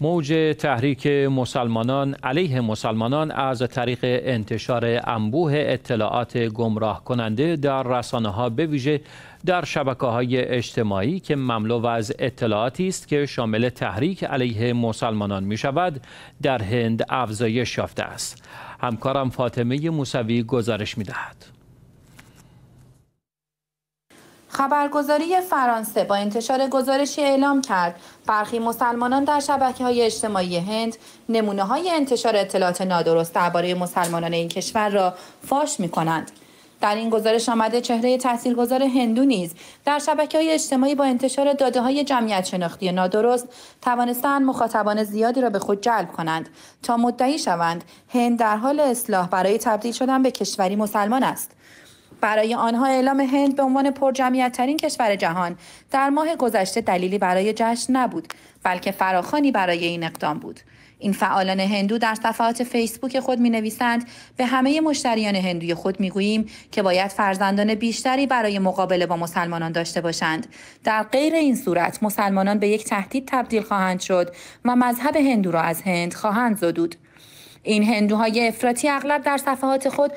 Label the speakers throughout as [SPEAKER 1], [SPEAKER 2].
[SPEAKER 1] موج تحریک مسلمانان علیه مسلمانان از طریق انتشار انبوه اطلاعات گمراه کننده در رسانه ها به ویژه در شبکه های اجتماعی که مملو از اطلاعاتی است که شامل تحریک علیه مسلمانان می شود در هند افزایش یافته است همکارم فاطمه موسوی گزارش می دهد.
[SPEAKER 2] خبرگزاری فرانسه با انتشار گزارشی اعلام کرد برخی مسلمانان در شبکه های اجتماعی هند نمونه های انتشار اطلاعات نادرست درباره مسلمانان این کشور را فاش می کنند. در این گزارش آمده چهره تاثیرگذار هندو نیز در شبکه های اجتماعی با انتشار داده های جمعیت شناختی نادرست توانستن مخاطبان زیادی را به خود جلب کنند تا مدعی شوند هند در حال اصلاح برای تبدیل شدن به کشوری مسلمان است برای آنها اعلام هند به عنوان پرجمعیتترین کشور جهان در ماه گذشته دلیلی برای جشن نبود بلکه فراخانی برای این اقدام بود این فعالان هندو در صفحات فیسبوک خود می نویسند به همه مشتریان هندوی خود می گوییم که باید فرزندان بیشتری برای مقابله با مسلمانان داشته باشند در غیر این صورت مسلمانان به یک تهدید تبدیل خواهند شد و مذهب هندو را از هند خواهند زدود این هندوهای افراطی اغلب در صفحات خود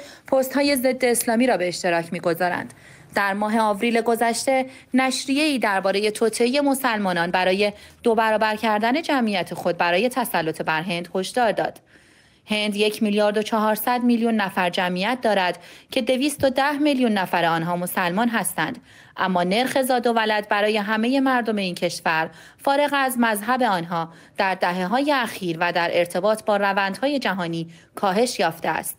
[SPEAKER 2] های ضد اسلامی را به اشتراک می‌گذارند. در ماه آوریل گذشته ای درباره توطئه مسلمانان برای دو برابر کردن جمعیت خود برای تسلط بر هند هشدار داد. هند یک میلیارد و چهارصد میلیون نفر جمعیت دارد که ده میلیون نفر آنها مسلمان هستند اما نرخ زاد و ولد برای همه مردم این کشور فارغ از مذهب آنها در دهه های اخیر و در ارتباط با روندهای جهانی کاهش یافته است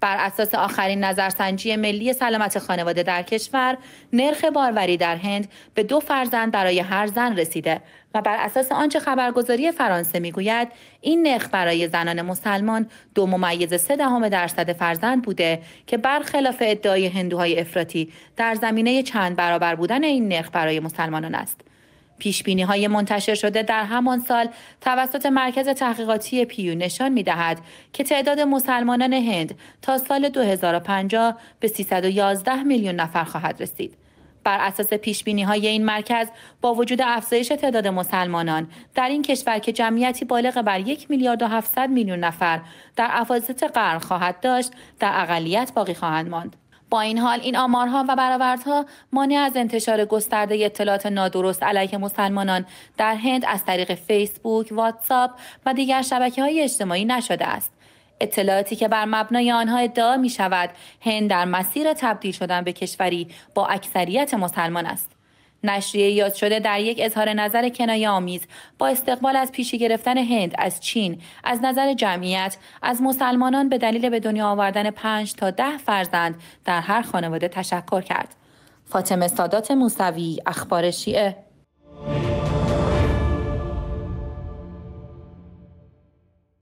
[SPEAKER 2] بر اساس آخرین نظرسنجی ملی سلامت خانواده در کشور نرخ باروری در هند به دو فرزند برای هر زن رسیده و بر اساس آنچه خبرگزاری فرانسه میگوید این نرخ برای زنان مسلمان دو ممیز سه دهم درصد فرزند بوده که برخلاف ادعای هندوهای افراطی در زمینه چند برابر بودن این نرخ برای مسلمانان است پیش بینی های منتشر شده در همان سال توسط مرکز تحقیقاتی پیو نشان می دهد که تعداد مسلمانان هند تا سال 2050 به 311 میلیون نفر خواهد رسید. بر اساس پیش بینی های این مرکز با وجود افزایش تعداد مسلمانان در این کشور که جمعیتی بالغ بر یک میلیارد و 700 میلیون نفر در افاضت قرن خواهد داشت در اقلیت باقی خواهند ماند با این حال این آمارها و برآوردها مانع از انتشار گسترده اطلاعات نادرست علیه مسلمانان در هند از طریق فیسبوک، واتساپ و دیگر شبکه های اجتماعی نشده است. اطلاعاتی که بر مبنای آنها ادعا می شود هند در مسیر تبدیل شدن به کشوری با اکثریت مسلمان است. نشریه یاد شده در یک اظهار نظر کنایه آمیز با استقبال از پیشی گرفتن هند از چین از نظر جمعیت از مسلمانان به دلیل به دنیا آوردن 5 تا ده فرزند در هر خانواده تشکر کرد. فاطمه سادات موسوی اخبار شیعه